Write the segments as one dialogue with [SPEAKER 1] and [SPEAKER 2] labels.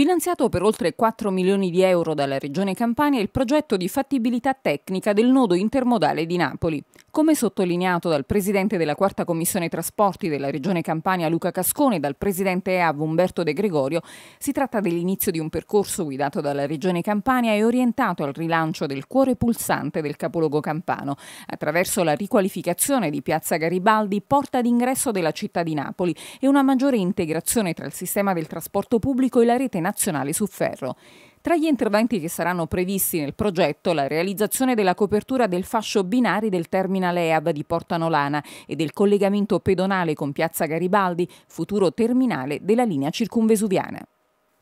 [SPEAKER 1] Finanziato per oltre 4 milioni di euro dalla Regione Campania il progetto di fattibilità tecnica del nodo intermodale di Napoli. Come sottolineato dal presidente della Quarta Commissione Trasporti della Regione Campania Luca Cascone e dal presidente EAV Umberto De Gregorio, si tratta dell'inizio di un percorso guidato dalla Regione Campania e orientato al rilancio del cuore pulsante del capoluogo campano, attraverso la riqualificazione di Piazza Garibaldi, porta d'ingresso della città di Napoli e una maggiore integrazione tra il sistema del trasporto pubblico e la rete nazionale nazionale su ferro. Tra gli interventi che saranno previsti nel progetto la realizzazione della copertura del fascio binari del terminale EAB di Porta Nolana e del collegamento pedonale con Piazza Garibaldi, futuro terminale della linea circumvesuviana.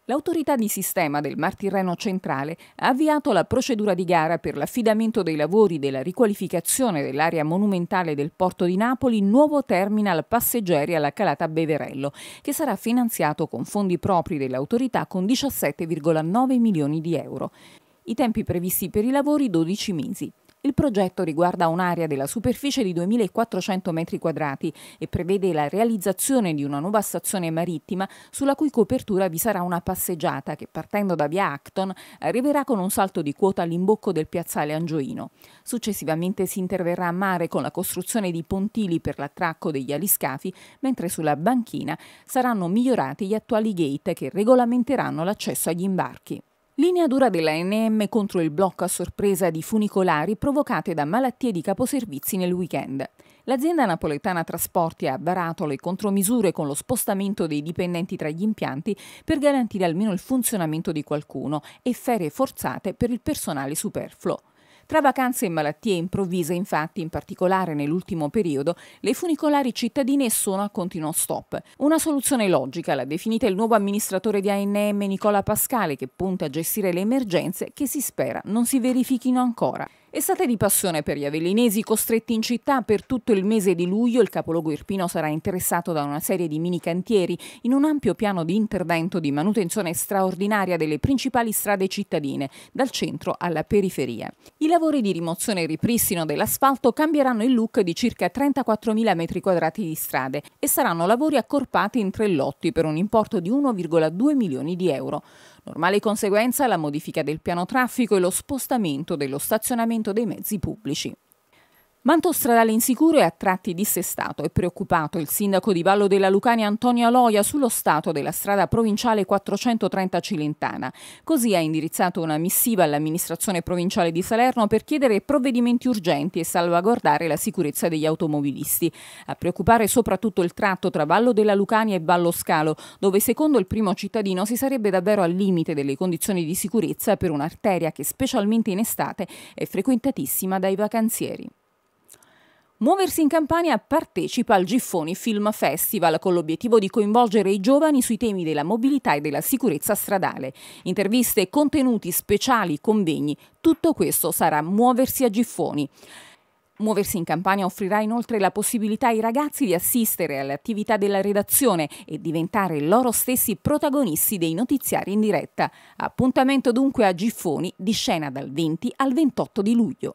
[SPEAKER 1] L'autorità di sistema del Mar Tirreno Centrale ha avviato la procedura di gara per l'affidamento dei lavori della riqualificazione dell'area monumentale del porto di Napoli nuovo terminal passeggeri alla Calata Beverello, che sarà finanziato con fondi propri dell'autorità con 17,9 milioni di euro. I tempi previsti per i lavori 12 mesi. Il progetto riguarda un'area della superficie di 2.400 m2 e prevede la realizzazione di una nuova stazione marittima sulla cui copertura vi sarà una passeggiata che partendo da via Acton arriverà con un salto di quota all'imbocco del piazzale Angioino. Successivamente si interverrà a mare con la costruzione di pontili per l'attracco degli aliscafi, mentre sulla banchina saranno migliorati gli attuali gate che regolamenteranno l'accesso agli imbarchi. Linea dura della NM contro il blocco a sorpresa di funicolari provocate da malattie di caposervizi nel weekend. L'azienda napoletana Trasporti ha varato le contromisure con lo spostamento dei dipendenti tra gli impianti per garantire almeno il funzionamento di qualcuno e ferie forzate per il personale superfluo. Tra vacanze e malattie improvvise, infatti, in particolare nell'ultimo periodo, le funicolari cittadine sono a continuo stop. Una soluzione logica l'ha definita il nuovo amministratore di ANM Nicola Pascale, che punta a gestire le emergenze che si spera non si verifichino ancora. Estate di passione per gli avellinesi costretti in città per tutto il mese di luglio, il capoluogo irpino sarà interessato da una serie di mini cantieri in un ampio piano di intervento di manutenzione straordinaria delle principali strade cittadine, dal centro alla periferia. I lavori di rimozione e ripristino dell'asfalto cambieranno il look di circa 34.000 metri quadrati di strade e saranno lavori accorpati in tre lotti per un importo di 1,2 milioni di euro. Normale conseguenza la modifica del piano traffico e lo spostamento dello stazionamento dei mezzi pubblici. Manto stradale insicuro e a tratti dissestato È preoccupato il sindaco di Vallo della Lucania Antonio Aloia sullo stato della strada provinciale 430 Cilentana. Così ha indirizzato una missiva all'amministrazione provinciale di Salerno per chiedere provvedimenti urgenti e salvaguardare la sicurezza degli automobilisti. A preoccupare soprattutto il tratto tra Vallo della Lucania e Vallo Scalo, dove secondo il primo cittadino si sarebbe davvero al limite delle condizioni di sicurezza per un'arteria che specialmente in estate è frequentatissima dai vacanzieri. Muoversi in Campania partecipa al Giffoni Film Festival con l'obiettivo di coinvolgere i giovani sui temi della mobilità e della sicurezza stradale. Interviste, contenuti speciali, convegni, tutto questo sarà Muoversi a Giffoni. Muoversi in Campania offrirà inoltre la possibilità ai ragazzi di assistere alle attività della redazione e diventare loro stessi protagonisti dei notiziari in diretta. Appuntamento dunque a Giffoni di scena dal 20 al 28 di luglio.